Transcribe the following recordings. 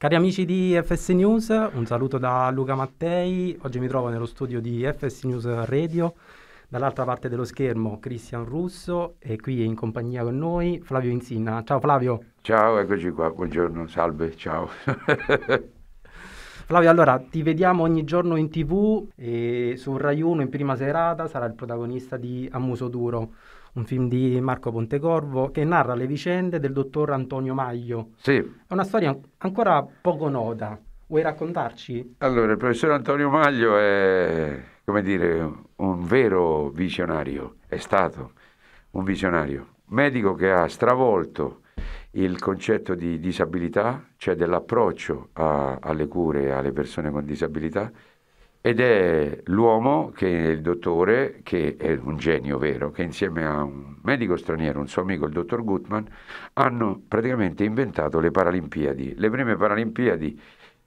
Cari amici di FS News, un saluto da Luca Mattei. Oggi mi trovo nello studio di FS News Radio. Dall'altra parte dello schermo Cristian Russo e qui in compagnia con noi Flavio Insinna. Ciao Flavio. Ciao, eccoci qua. Buongiorno, salve, ciao. Flavio, allora ti vediamo ogni giorno in tv e su Rai 1 in prima serata sarà il protagonista di Amuso Duro un film di Marco Pontecorvo che narra le vicende del dottor Antonio Maglio. Sì. È una storia ancora poco nota. Vuoi raccontarci? Allora, il professor Antonio Maglio è, come dire, un vero visionario, è stato un visionario, medico che ha stravolto il concetto di disabilità, cioè dell'approccio a, alle cure alle persone con disabilità, ed è l'uomo, che è il dottore, che è un genio vero, che insieme a un medico straniero, un suo amico, il dottor Gutman, hanno praticamente inventato le Paralimpiadi. Le prime Paralimpiadi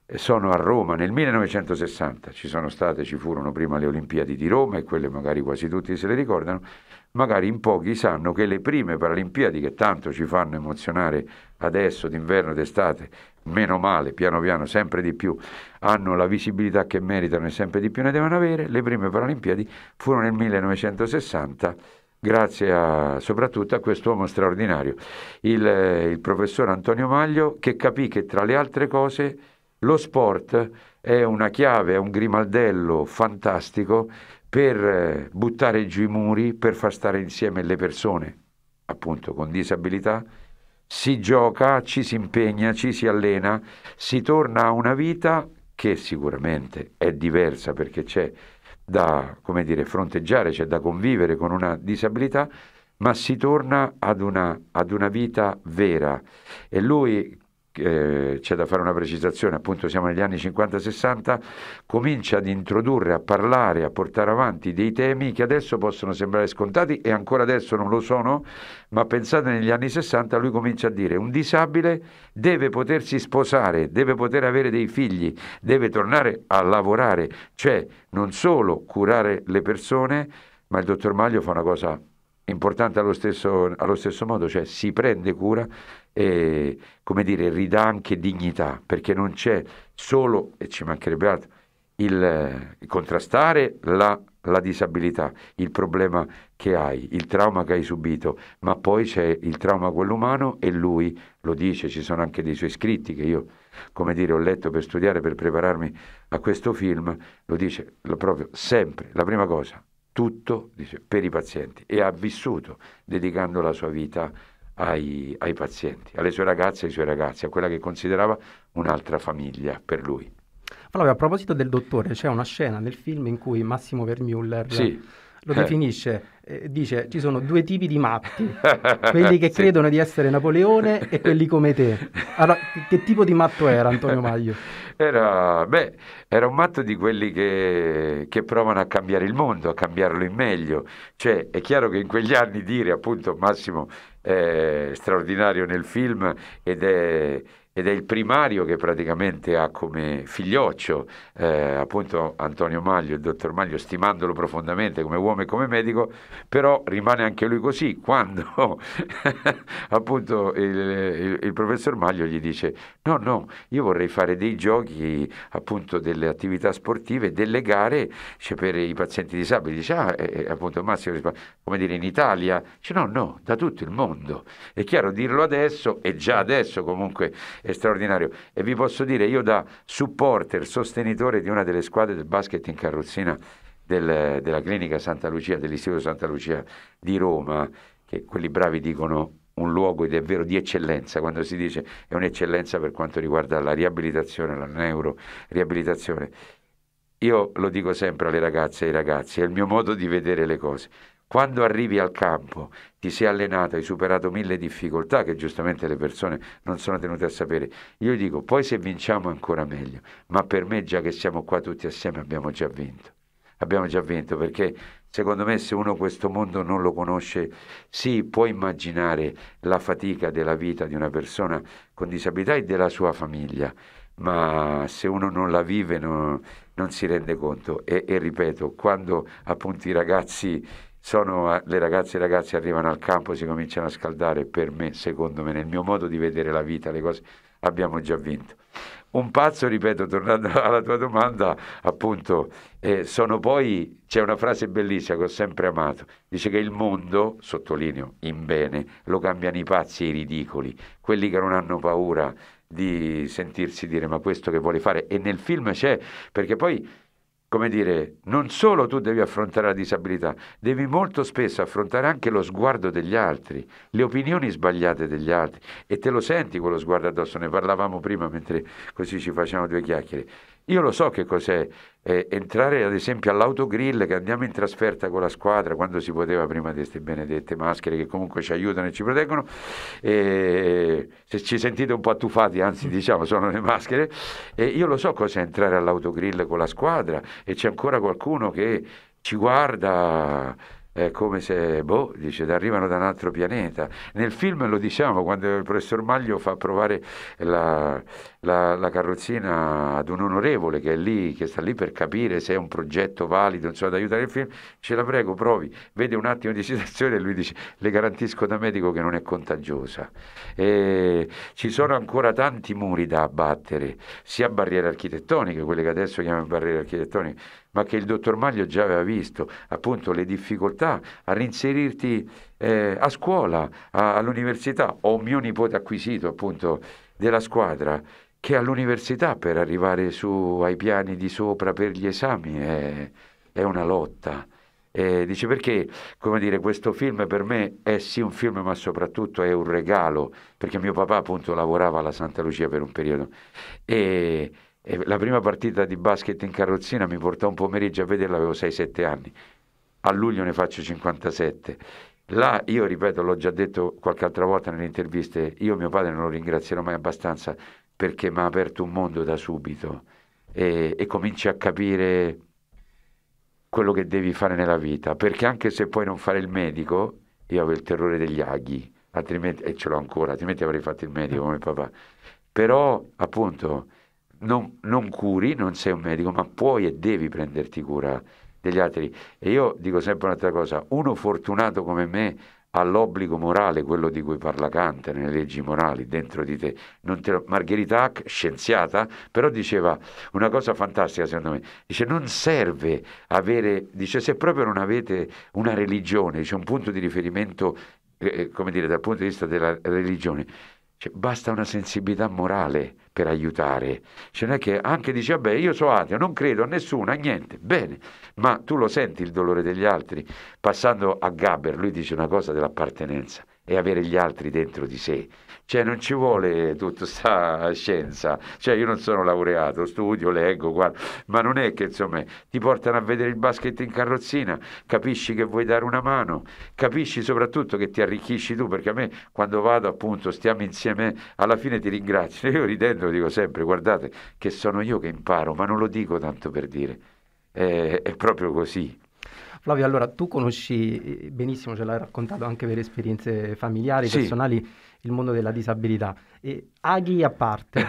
eh, sono a Roma nel 1960, ci sono state, ci furono prima le Olimpiadi di Roma e quelle magari quasi tutti se le ricordano, magari in pochi sanno che le prime Paralimpiadi che tanto ci fanno emozionare adesso d'inverno e d'estate, meno male, piano piano sempre di più, hanno la visibilità che meritano e sempre di più ne devono avere, le prime Paralimpiadi furono nel 1960 grazie a, soprattutto a quest'uomo straordinario, il, il professor Antonio Maglio, che capì che tra le altre cose lo sport è una chiave, è un grimaldello fantastico per eh, buttare giù i muri, per far stare insieme le persone, appunto con disabilità. Si gioca, ci si impegna, ci si allena, si torna a una vita che sicuramente è diversa perché c'è da dire, fronteggiare, c'è da convivere con una disabilità, ma si torna ad una, ad una vita vera. E lui eh, c'è da fare una precisazione, appunto siamo negli anni 50-60, comincia ad introdurre, a parlare, a portare avanti dei temi che adesso possono sembrare scontati e ancora adesso non lo sono, ma pensate negli anni 60 lui comincia a dire un disabile deve potersi sposare, deve poter avere dei figli, deve tornare a lavorare, cioè non solo curare le persone, ma il dottor Maglio fa una cosa importante allo stesso, allo stesso, modo, cioè si prende cura e come dire, ridà anche dignità, perché non c'è solo, e ci mancherebbe altro, il, il contrastare la, la, disabilità, il problema che hai, il trauma che hai subito, ma poi c'è il trauma quello umano e lui lo dice, ci sono anche dei suoi scritti che io, come dire, ho letto per studiare, per prepararmi a questo film, lo dice lo proprio sempre, la prima cosa, tutto per i pazienti e ha vissuto dedicando la sua vita ai, ai pazienti, alle sue ragazze e ai suoi ragazzi, a quella che considerava un'altra famiglia per lui. Allora, a proposito del dottore, c'è una scena nel film in cui Massimo Vermuller sì lo eh. definisce, eh, dice ci sono due tipi di matti, quelli che sì. credono di essere Napoleone e quelli come te. Allora, che tipo di matto era Antonio Maglio? Era, beh, era un matto di quelli che, che, provano a cambiare il mondo, a cambiarlo in meglio. Cioè, è chiaro che in quegli anni dire appunto Massimo è straordinario nel film ed è ed è il primario che praticamente ha come figlioccio eh, appunto Antonio Maglio, il dottor Maglio, stimandolo profondamente come uomo e come medico, però rimane anche lui così quando appunto il, il, il, professor Maglio gli dice no, no, io vorrei fare dei giochi, appunto delle attività sportive, delle gare cioè, per i pazienti disabili, dice ah, è eh, eh, appunto Massimo risponde, come dire in Italia, dice no, no, da tutto il mondo, è chiaro dirlo adesso e già adesso comunque è straordinario. E vi posso dire, io da supporter, sostenitore di una delle squadre del basket in carrozzina del, della clinica Santa Lucia, dell'Istituto Santa Lucia di Roma, che quelli bravi dicono un luogo ed è vero di eccellenza, quando si dice è un'eccellenza per quanto riguarda la riabilitazione, la neuroriabilitazione. Io lo dico sempre alle ragazze e ai ragazzi, è il mio modo di vedere le cose. Quando arrivi al campo, ti sei allenato, hai superato mille difficoltà che giustamente le persone non sono tenute a sapere. Io dico, poi se vinciamo ancora meglio, ma per me già che siamo qua tutti assieme abbiamo già vinto. Abbiamo già vinto perché secondo me se uno questo mondo non lo conosce, sì, può immaginare la fatica della vita di una persona con disabilità e della sua famiglia, ma se uno non la vive no, non si rende conto. E, e ripeto, quando appunto i ragazzi sono, eh, le ragazze e i ragazzi arrivano al campo, si cominciano a scaldare, per me, secondo me, nel mio modo di vedere la vita, le cose, abbiamo già vinto. Un pazzo, ripeto, tornando alla tua domanda, appunto, eh, sono poi, c'è una frase bellissima che ho sempre amato, dice che il mondo, sottolineo, in bene, lo cambiano i pazzi e i ridicoli, quelli che non hanno paura di sentirsi dire ma questo che vuole fare e nel film c'è perché poi come dire, non solo tu devi affrontare la disabilità, devi molto spesso affrontare anche lo sguardo degli altri, le opinioni sbagliate degli altri e te lo senti quello sguardo addosso, ne parlavamo prima mentre così ci facciamo due chiacchiere. Io lo so che cos'è eh, entrare ad esempio all'autogrill che andiamo in trasferta con la squadra quando si poteva prima di queste benedette maschere che comunque ci aiutano e ci proteggono. E se ci sentite un po' attufati, anzi diciamo sono le maschere, e io lo so cos'è entrare all'autogrill con la squadra e c'è ancora qualcuno che ci guarda è come se, boh, dice, arrivano da un altro pianeta. Nel film lo diciamo, quando il professor Maglio fa provare la, la, la carrozzina ad un onorevole che è lì, che sta lì per capire se è un progetto valido, insomma, ad aiutare il film, ce la prego, provi, vede un attimo di situazione e lui dice, le garantisco da medico che non è contagiosa. E ci sono ancora tanti muri da abbattere, sia barriere architettoniche, quelle che adesso chiamiamo barriere architettoniche, ma che il dottor Maglio già aveva visto, appunto le difficoltà a reinserirti eh, a scuola, a, all'università. Ho mio nipote acquisito appunto della squadra che all'università per arrivare su, ai piani di sopra per gli esami è, è una lotta. Eh, dice perché, come dire, questo film per me è sì un film, ma soprattutto è un regalo, perché mio papà appunto lavorava alla Santa Lucia per un periodo e, e la prima partita di basket in carrozzina mi portò un pomeriggio a vederla, avevo 6-7 anni. A luglio ne faccio 57. Là, io ripeto, l'ho già detto qualche altra volta nelle interviste, io mio padre non lo ringrazierò mai abbastanza perché mi ha aperto un mondo da subito e, e cominci a capire quello che devi fare nella vita, perché anche se puoi non fare il medico, io avevo il terrore degli aghi, altrimenti, e ce l'ho ancora, altrimenti avrei fatto il medico come papà, però appunto non, non curi, non sei un medico, ma puoi e devi prenderti cura degli altri. E io dico sempre un'altra cosa, uno fortunato come me ha l'obbligo morale, quello di cui parla Kant nelle leggi morali, dentro di te. te... Margherita Hack, scienziata, però diceva una cosa fantastica secondo me, dice non serve avere, dice se proprio non avete una religione, dice un punto di riferimento, eh, eh come dire, dal punto di vista della religione, cioè, basta una sensibilità morale per aiutare. Cioè, non è che anche dici, vabbè, io sono ateo, non credo a nessuno, a niente, bene, ma tu lo senti il dolore degli altri. Passando a Gaber, lui dice una cosa dell'appartenenza, è avere gli altri dentro di sé. Cioè non ci vuole tutta questa scienza, cioè io non sono laureato, studio, leggo, guardo, ma non è che insomma ti portano a vedere il basket in carrozzina, capisci che vuoi dare una mano, capisci soprattutto che ti arricchisci tu, perché a me quando vado appunto stiamo insieme, alla fine ti ringrazio, io ridendo dico sempre guardate che sono io che imparo, ma non lo dico tanto per dire, è, è proprio così. Flavio, allora tu conosci eh, benissimo, ce l'hai raccontato anche per esperienze familiari, sì. personali, il mondo della disabilità. E aghi a parte,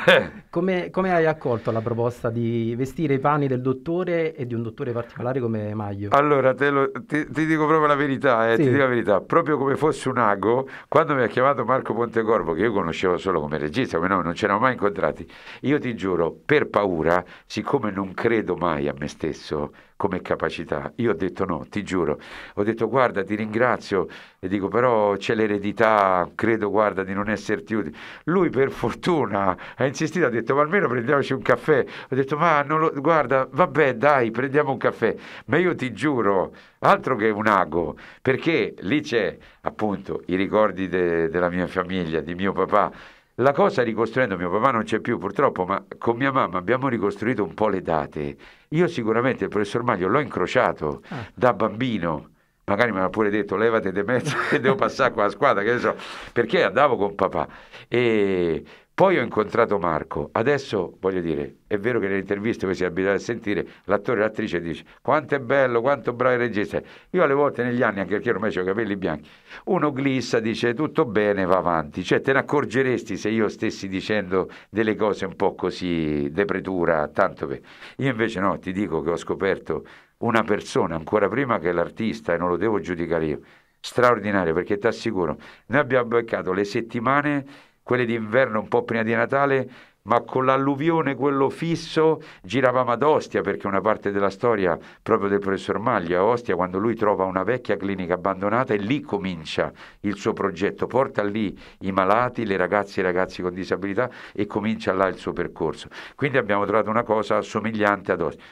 come, come, hai accolto la proposta di vestire i panni del dottore e di un dottore particolare come Maglio? Allora, lo, ti, ti, dico proprio la verità, eh, sì. ti dico la verità, proprio come fosse un ago, quando mi ha chiamato Marco Pontecorvo, che io conoscevo solo come regista, come noi non ci eravamo mai incontrati, io ti giuro, per paura, siccome non credo mai a me stesso come capacità, io ho detto no, ti giuro, ho detto guarda, ti ringrazio, e dico però c'è l'eredità, credo guarda di non esserti utile. Lui lui per fortuna ha insistito, ha detto ma almeno prendiamoci un caffè. Ho detto ma non lo, guarda, vabbè dai, prendiamo un caffè. Ma io ti giuro, altro che un ago, perché lì c'è appunto i ricordi de, della mia famiglia, di mio papà, la cosa ricostruendo, mio papà non c'è più purtroppo, ma con mia mamma abbiamo ricostruito un po' le date. Io sicuramente il professor Maglio l'ho incrociato ah. da bambino magari mi aveva pure detto levate di mezzo e devo passare qua la squadra, che ne so, perché andavo con papà. E poi ho incontrato Marco, adesso voglio dire, è vero che nell'intervista che si è abituato a sentire, l'attore e l'attrice dice quanto è bello, quanto bravo il regista. Io alle volte negli anni, anche perché ormai ho i capelli bianchi, uno glissa, dice tutto bene, va avanti. Cioè te ne accorgeresti se io stessi dicendo delle cose un po' così, depretura, tanto che... Io invece no, ti dico che ho scoperto una persona, ancora prima che l'artista, e non lo devo giudicare io, straordinaria, perché ti assicuro, noi abbiamo beccato le settimane, quelle d'inverno un po' prima di Natale, ma con l'alluvione, quello fisso, giravamo ad Ostia, perché una parte della storia proprio del professor Maglia, a Ostia, quando lui trova una vecchia clinica abbandonata e lì comincia il suo progetto, porta lì i malati, le ragazze e i ragazzi con disabilità e comincia là il suo percorso. Quindi abbiamo trovato una cosa somigliante ad Ostia.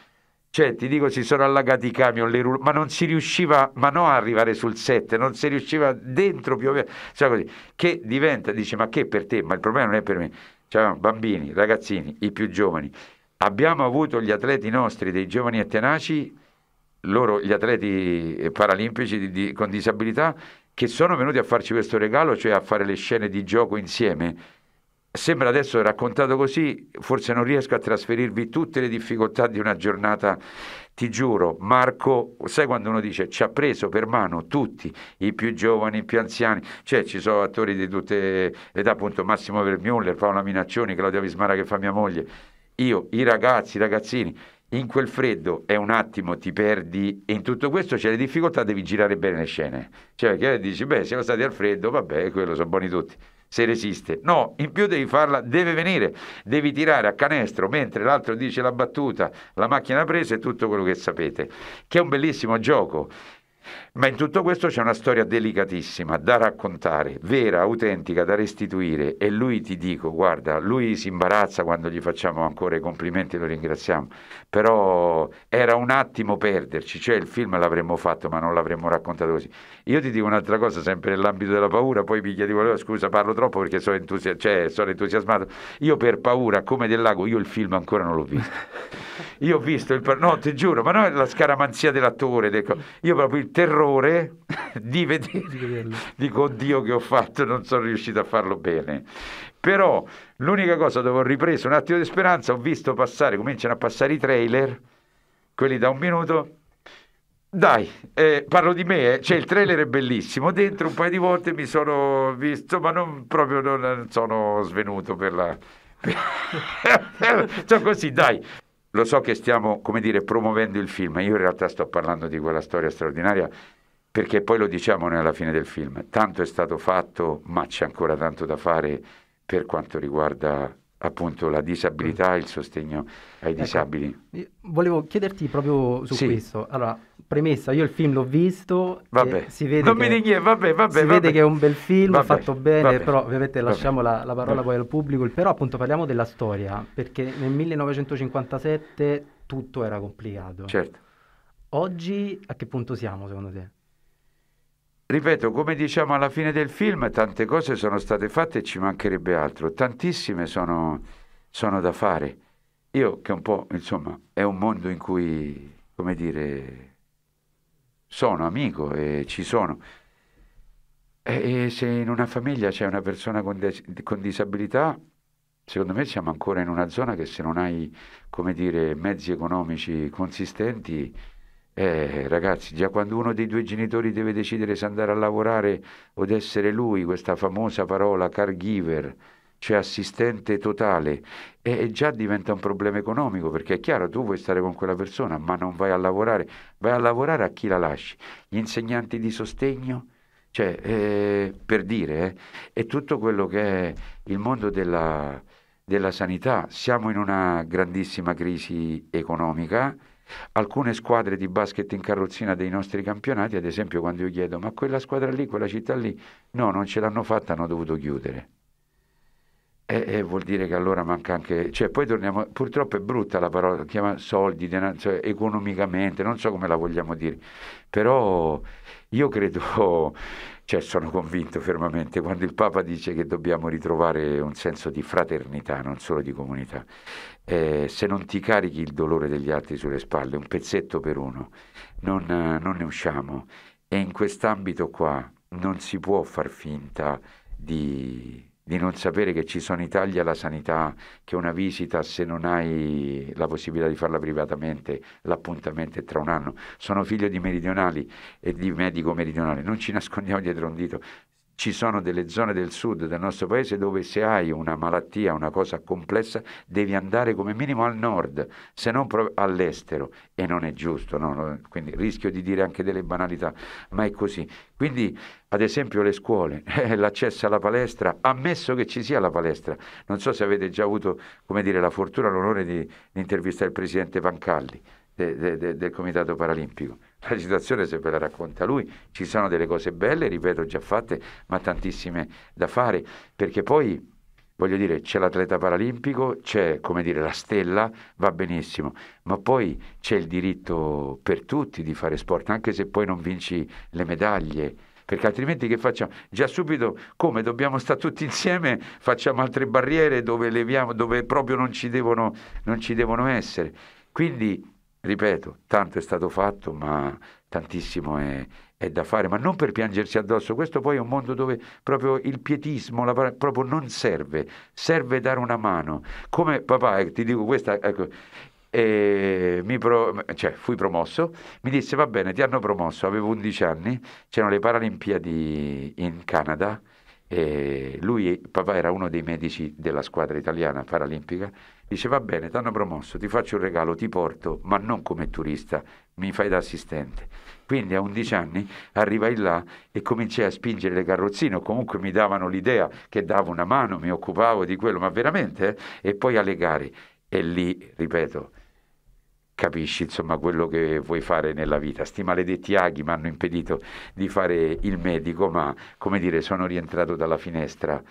Cioè, ti dico, si sono allagati i camion, le rul- ma non si riusciva, ma no a arrivare sul set, non si riusciva dentro più o meno, cioè così, che diventa, dice, ma che per te, ma il problema non è per me, cioè, bambini, ragazzini, i più giovani, abbiamo avuto gli atleti nostri, dei giovani e tenaci, loro gli atleti paralimpici di, di, con disabilità, che sono venuti a farci questo regalo, cioè a fare le scene di gioco insieme sembra adesso raccontato così, forse non riesco a trasferirvi tutte le difficoltà di una giornata. Ti giuro, Marco, sai quando uno dice ci ha preso per mano tutti, i più giovani, i più anziani, cioè ci sono attori di tutte le età, appunto Massimo Vermuller, Paola Minaccioni, Claudia Vismara che fa mia moglie, io, i ragazzi, i ragazzini, in quel freddo è un attimo, ti perdi e in tutto questo c'è le difficoltà, devi girare bene le scene. Cioè che dici, beh, siamo stati al freddo, vabbè, quello sono buoni tutti se resiste. No, in più devi farla, deve venire, devi tirare a canestro mentre l'altro dice la battuta, la macchina presa e tutto quello che sapete, che è un bellissimo gioco. Ma in tutto questo c'è una storia delicatissima da raccontare, vera, autentica, da restituire e lui ti dico, guarda, lui si imbarazza quando gli facciamo ancora i complimenti, lo ringraziamo, però era un attimo perderci, cioè il film l'avremmo fatto ma non l'avremmo raccontato così. Io ti dico un'altra cosa, sempre nell'ambito della paura, poi mi chiedi, scusa parlo troppo perché sono, entusias- cioè, sono entusiasmato, io per paura, come del lago, io il film ancora non l'ho visto. Io ho visto il... no, ti giuro, ma non è la scaramanzia dell'attore, del... io proprio il terrore l'errore di vedere, Dico, oddio che ho fatto, non sono riuscito a farlo bene. Però l'unica cosa dove ho ripreso un attimo di speranza, ho visto passare, cominciano a passare i trailer, quelli da un minuto. Dai, eh, parlo di me, eh. cioè il trailer è bellissimo, dentro un paio di volte mi sono visto, ma non, proprio non, sono svenuto per la... sono cioè, così, dai, lo so che stiamo, come dire, promuovendo il film, io in realtà sto parlando di quella storia straordinaria perché poi lo diciamo nella fine del film, tanto è stato fatto, ma c'è ancora tanto da fare per quanto riguarda appunto la disabilità e mm. il sostegno ai ecco, disabili. Volevo chiederti proprio su sì. questo. Allora, premessa, io il film l'ho visto, vabbè. si vede, non che, mi dichi, vabbè, vabbè, si vabbè. vede che è un bel film, vabbè, fatto bene, vabbè, però ovviamente lasciamo la, la, parola poi al pubblico, però appunto parliamo della storia, perché nel 1957 tutto era complicato. Certo. Oggi a che punto siamo secondo te? ripeto, come diciamo alla fine del film, tante cose sono state fatte e ci mancherebbe altro, tantissime sono, sono da fare. Io che un po', insomma, è un mondo in cui, come dire, sono amico e ci sono. E, e se in una famiglia c'è una persona con, con, disabilità, secondo me siamo ancora in una zona che se non hai, come dire, mezzi economici consistenti, eh, ragazzi, già quando uno dei due genitori deve decidere se andare a lavorare o essere lui, questa famosa parola caregiver, cioè assistente totale, e, eh, eh, già diventa un problema economico, perché è chiaro, tu vuoi stare con quella persona, ma non vai a lavorare, vai a lavorare a chi la lasci, gli insegnanti di sostegno, cioè, eh, per dire, eh, è tutto quello che è il mondo della, della sanità. Siamo in una grandissima crisi economica Alcune squadre di basket in carrozzina dei nostri campionati, ad esempio quando io chiedo ma quella squadra lì, quella città lì, no, non ce l'hanno fatta, hanno dovuto chiudere. E, e, vuol dire che allora manca anche, cioè poi torniamo, purtroppo è brutta la parola, chiama soldi, denaro, cioè, economicamente, non so come la vogliamo dire, però io credo cioè sono convinto fermamente, quando il Papa dice che dobbiamo ritrovare un senso di fraternità, non solo di comunità, eh, se non ti carichi il dolore degli altri sulle spalle, un pezzetto per uno, non, eh, non ne usciamo. E in quest'ambito qua non si può far finta di di non sapere che ci sono in Italia la sanità, che una visita, se non hai la possibilità di farla privatamente, l'appuntamento è tra un anno. Sono figlio di meridionali e di medico meridionale, non ci nascondiamo dietro un dito, ci sono delle zone del sud del nostro paese dove se hai una malattia, una cosa complessa, devi andare come minimo al nord, se non all'estero. E non è giusto, no? quindi rischio di dire anche delle banalità, ma è così. Quindi, ad esempio, le scuole, eh, l'accesso alla palestra, ammesso che ci sia la palestra. Non so se avete già avuto, come dire, la fortuna, l'onore di, di intervistare il presidente Pancalli. De, de, de, del Comitato Paralimpico la situazione se ve la racconta lui, ci sono delle cose belle, ripeto, già fatte, ma tantissime da fare, perché poi voglio dire, c'è l'atleta paralimpico, c'è come dire la stella, va benissimo, ma poi c'è il diritto per tutti di fare sport, anche se poi non vinci le medaglie. Perché altrimenti che facciamo? Già subito come dobbiamo stare tutti insieme, facciamo altre barriere dove, leviamo, dove proprio non ci devono, non ci devono essere. Quindi ripeto, tanto è stato fatto, ma tantissimo è, è, da fare, ma non per piangersi addosso, questo poi è un mondo dove proprio il pietismo la, proprio non serve, serve dare una mano. Come papà, eh, ti dico questa, ecco, eh, pro, cioè, fui promosso, mi disse va bene, ti hanno promosso, avevo 11 anni, c'erano le Paralimpiadi in Canada e lui, papà era uno dei medici della squadra italiana paralimpica, dice va bene, ti hanno promosso, ti faccio un regalo, ti porto, ma non come turista, mi fai da assistente. Quindi a 11 anni arrivai là e cominciai a spingere le carrozzine, o comunque mi davano l'idea che davo una mano, mi occupavo di quello, ma veramente, eh? e poi alle gare. E lì, ripeto, capisci insomma quello che vuoi fare nella vita. Sti maledetti aghi mi hanno impedito di fare il medico, ma come dire, sono rientrato dalla finestra.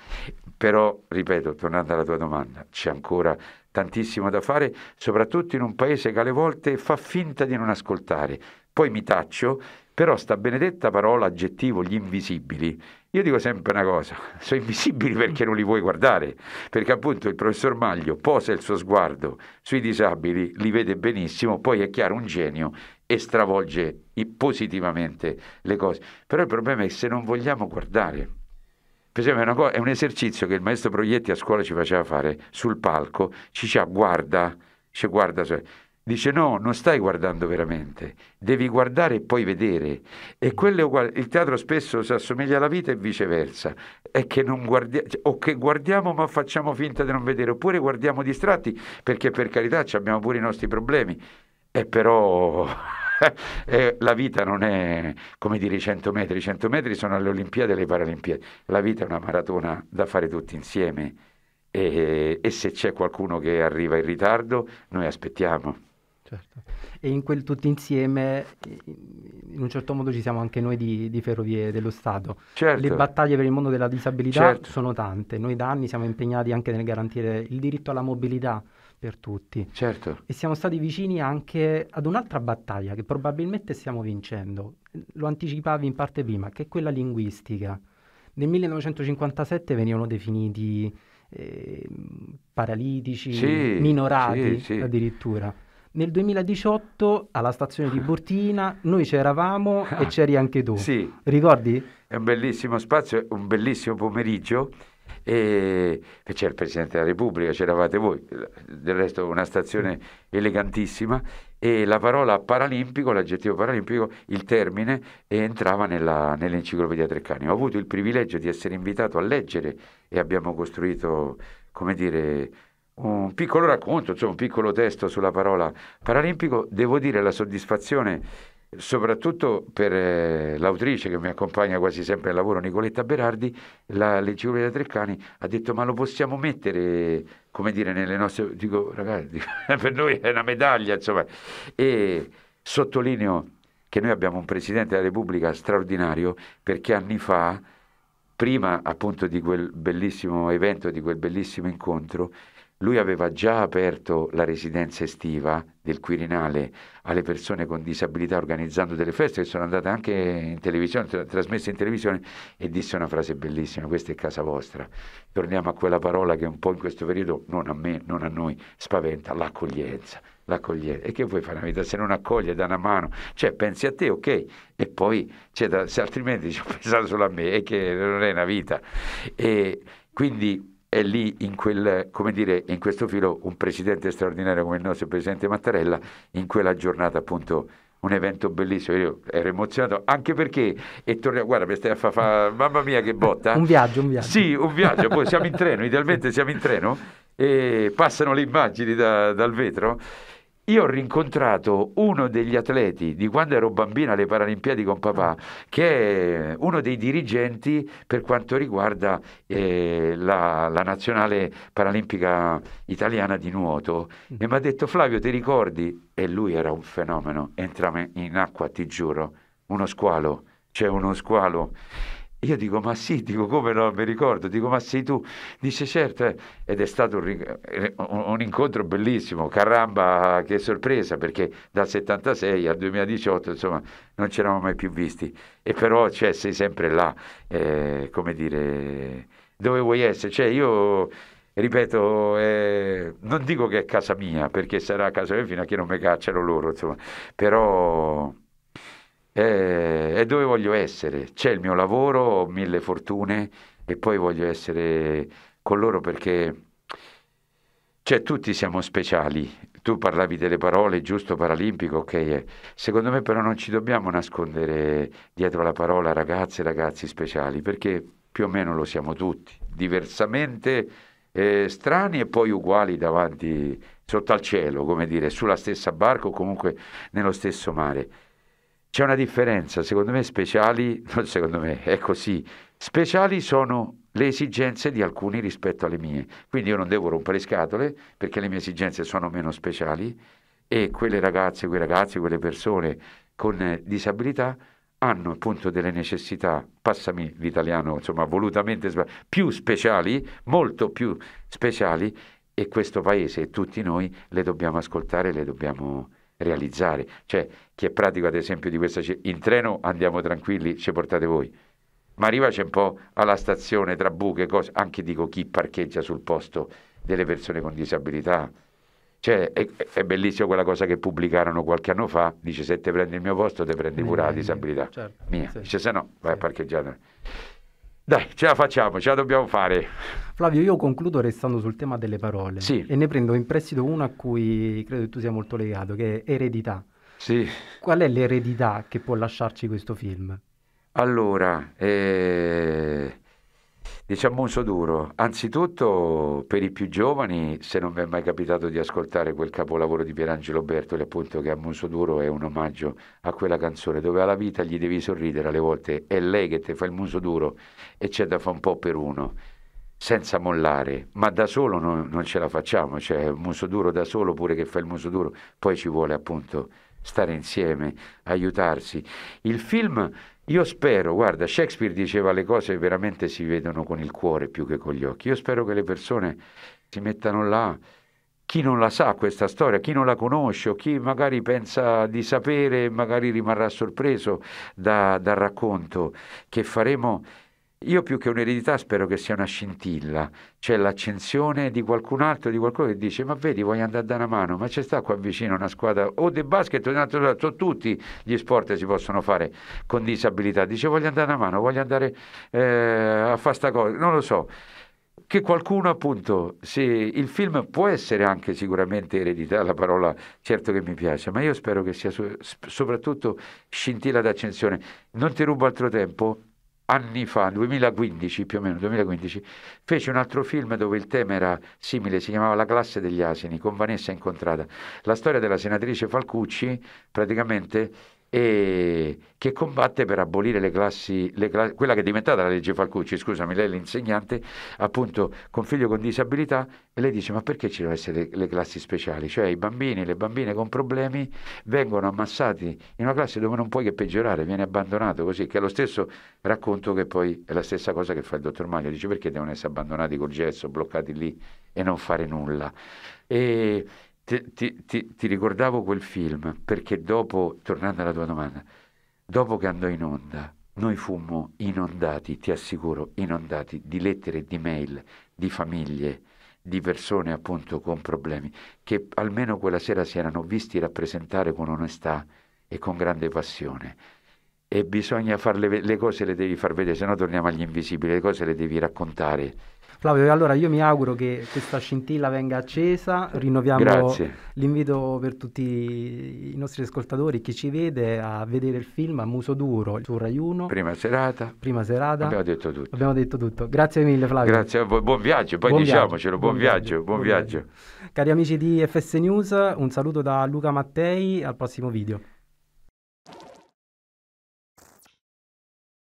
Però, ripeto, tornando alla tua domanda, c'è ancora tantissimo da fare, soprattutto in un paese che alle volte fa finta di non ascoltare. Poi mi taccio, però sta benedetta parola aggettivo, gli invisibili. Io dico sempre una cosa, sono invisibili perché non li vuoi guardare, perché appunto il professor Maglio posa il suo sguardo sui disabili, li vede benissimo, poi è chiaro un genio e stravolge positivamente le cose. Però il problema è che se non vogliamo guardare, per esempio, è, co- è, un esercizio che il maestro Proietti a scuola ci faceva fare sul palco, ci diceva guarda, ci guarda. Dice no, non stai guardando veramente, devi guardare e poi vedere. E il teatro spesso si assomiglia alla vita e viceversa. È che non guardiamo, cioè, o che guardiamo ma facciamo finta di non vedere, oppure guardiamo distratti perché per carità abbiamo pure i nostri problemi. E però eh, la vita non è come dire i 100 metri, i 100 metri sono le Olimpiadi e le Paralimpiadi. La vita è una maratona da fare tutti insieme. e, e se c'è qualcuno che arriva in ritardo, noi aspettiamo. Certo. E in quel tutto insieme, in un certo modo, ci siamo anche noi di, di Ferrovie dello Stato. Certo. Le battaglie per il mondo della disabilità certo. sono tante. Noi da anni siamo impegnati anche nel garantire il diritto alla mobilità per tutti. Certo. E siamo stati vicini anche ad un'altra battaglia che probabilmente stiamo vincendo. Lo anticipavi in parte prima, che è quella linguistica. Nel 1957 venivano definiti eh, paralitici, sì, minorati sì, sì. addirittura. Nel 2018 alla stazione di Bortina noi c'eravamo e c'eri anche tu. Sì. Ricordi? È un bellissimo spazio, un bellissimo pomeriggio e, e c'era il Presidente della Repubblica, c'eravate voi, del resto una stazione mm. elegantissima e la parola paralimpico, l'aggettivo paralimpico, il termine entrava nella, nell'enciclopedia Treccani. Ho avuto il privilegio di essere invitato a leggere e abbiamo costruito, come dire, un piccolo racconto, cioè un piccolo testo sulla parola paralimpico, devo dire la soddisfazione soprattutto per eh, l'autrice che mi accompagna quasi sempre al lavoro, Nicoletta Berardi, la leggibilità Treccani ha detto ma lo possiamo mettere, come dire, nelle nostre... Dico, ragazzi, per noi è una medaglia, insomma. E sottolineo che noi abbiamo un Presidente della Repubblica straordinario perché anni fa, prima appunto di quel bellissimo evento, di quel bellissimo incontro, lui aveva già aperto la residenza estiva del Quirinale alle persone con disabilità organizzando delle feste che sono andate anche in televisione, tr- trasmesse in televisione e disse una frase bellissima, questa è casa vostra. Torniamo a quella parola che un po' in questo periodo, non a me, non a noi, spaventa, l'accoglienza. L'accoglienza. E che vuoi fare una vita se non accoglie, da una mano? Cioè, pensi a te, ok, e poi, cioè, da, se altrimenti ci ho pensato solo a me, e che non è una vita. E quindi è lì in, quel, come dire, in questo filo un presidente straordinario come il nostro presidente Mattarella, in quella giornata appunto un evento bellissimo, io ero emozionato anche perché, e torniamo, guarda, mi stare a fa, fa, mamma mia che botta. un viaggio, un viaggio. Sì, un viaggio, poi siamo in treno, idealmente siamo in treno e passano le immagini da, dal vetro io ho rincontrato uno degli atleti di quando ero bambina alle Paralimpiadi con papà, ah. che è uno dei dirigenti per quanto riguarda eh, la, la, nazionale paralimpica italiana di nuoto. Mm. E mi ha detto: Flavio, ti ricordi? E lui era un fenomeno. Entra in acqua, ti giuro, uno squalo. C'è uno squalo. Io dico, ma sì, dico, come no, mi ricordo, dico, ma sei tu? Dice, certo, eh. ed è stato un, eh, un, un, incontro bellissimo, caramba, che sorpresa, perché dal 76 al 2018, insomma, non ci eravamo mai più visti, e però, cioè, sei sempre là, eh, come dire, dove vuoi essere, cioè, io ripeto, eh, non dico che è casa mia, perché sarà casa mia fino a che non mi cacciano loro, insomma, però e, eh, e dove voglio essere. C'è il mio lavoro, mille fortune e poi voglio essere con loro perché cioè, tutti siamo speciali. Tu parlavi delle parole, giusto, paralimpico, ok. Secondo me però non ci dobbiamo nascondere dietro la parola ragazze e ragazzi speciali, perché più o meno lo siamo tutti, diversamente eh, strani e poi uguali davanti, sotto al cielo, come dire, sulla stessa barca o comunque nello stesso mare. C'è una differenza, secondo me speciali, non secondo me, è così, speciali sono le esigenze di alcuni rispetto alle mie, quindi io non devo rompere scatole perché le mie esigenze sono meno speciali e quelle ragazze, quei ragazzi, quelle persone con eh, disabilità hanno appunto delle necessità, passami l'italiano, insomma, volutamente più speciali, molto più speciali e questo paese e tutti noi le dobbiamo ascoltare, le dobbiamo realizzare. Cioè, chi è pratico ad esempio di questa... In treno andiamo tranquilli, ci portate voi. Ma arriva c'è un po' alla stazione tra buche, cose, anche dico chi parcheggia sul posto delle persone con disabilità. Cioè, è, è bellissima quella cosa che pubblicarono qualche anno fa, dice se te prendi il mio posto te prendi pure la disabilità. Certo, mia. Sì. Dice se no vai sì. a parcheggiare. Dai, ce la facciamo, ce la dobbiamo fare. Flavio, io concludo restando sul tema delle parole sì. e ne prendo in prestito una a cui credo che tu sia molto legato, che è eredità. Sì. Qual è l'eredità che può lasciarci questo film? Allora, eh... Diciamo un so duro, anzitutto per i più giovani, se non vi è mai capitato di ascoltare quel capolavoro di Pierangelo Bertoli, appunto che a Muso Duro è un omaggio a quella canzone dove alla vita gli devi sorridere alle volte, è lei che ti fa il muso duro e c'è da fare un po' per uno, senza mollare, ma da solo non, non ce la facciamo, cioè muso duro da solo pure che fa il muso duro, poi ci vuole appunto stare insieme, aiutarsi. Il film, io spero, guarda, Shakespeare diceva le cose veramente si vedono con il cuore più che con gli occhi. Io spero che le persone si mettano là. Chi non la sa questa storia, chi non la conosce o chi magari pensa di sapere, magari rimarrà sorpreso da, dal racconto che faremo io più che un'eredità spero che sia una scintilla, cioè l'accensione di qualcun altro, di qualcuno che dice ma vedi voglio andare a una mano, ma c'è sta qua vicino una squadra o di basket o di un'altra cosa, tutti gli sport si possono fare con disabilità, dice voglio andare a una mano, voglio andare eh, a fare sta cosa, non lo so che qualcuno appunto, se il film può essere anche sicuramente eredità, la parola certo che mi piace, ma io spero che sia so, soprattutto scintilla d'accensione. Non ti rubo altro tempo, anni fa, 2015 più o meno, 2015, fece un altro film dove il tema era simile, si chiamava La classe degli asini, con Vanessa incontrata. La storia della senatrice Falcucci praticamente e che combatte per abolire le classi, le classi, quella che è diventata la legge Falcucci, scusami, lei è l'insegnante, appunto con figlio con disabilità, e lei dice ma perché ci devono essere le, le classi speciali? Cioè i bambini e le bambine con problemi vengono ammassati in una classe dove non puoi che peggiorare, viene abbandonato così, che è lo stesso racconto che poi è la stessa cosa che fa il dottor Maglio, dice perché devono essere abbandonati col gesso, bloccati lì e non fare nulla. E, ti, ti, ti, ti, ricordavo quel film perché dopo, tornando alla tua domanda, dopo che andò in onda, noi fummo inondati, ti assicuro, inondati di lettere, di mail, di famiglie, di persone appunto con problemi, che almeno quella sera si erano visti rappresentare con onestà e con grande passione. E bisogna farle, le, le cose le devi far vedere, se no torniamo agli invisibili, le cose le devi raccontare Flavio, allora io mi auguro che questa scintilla venga accesa, rinnoviamo Grazie. l'invito per tutti i nostri ascoltatori, chi ci vede, a vedere il film a Muso Duro su Rai 1. Prima serata. Prima serata. Abbiamo detto tutto. Abbiamo detto tutto. Grazie mille Flavio. Grazie a voi, buon viaggio, poi buon diciamocelo, buon, buon viaggio, viaggio, buon viaggio. viaggio. Cari amici di FS News, un saluto da Luca Mattei, al prossimo video.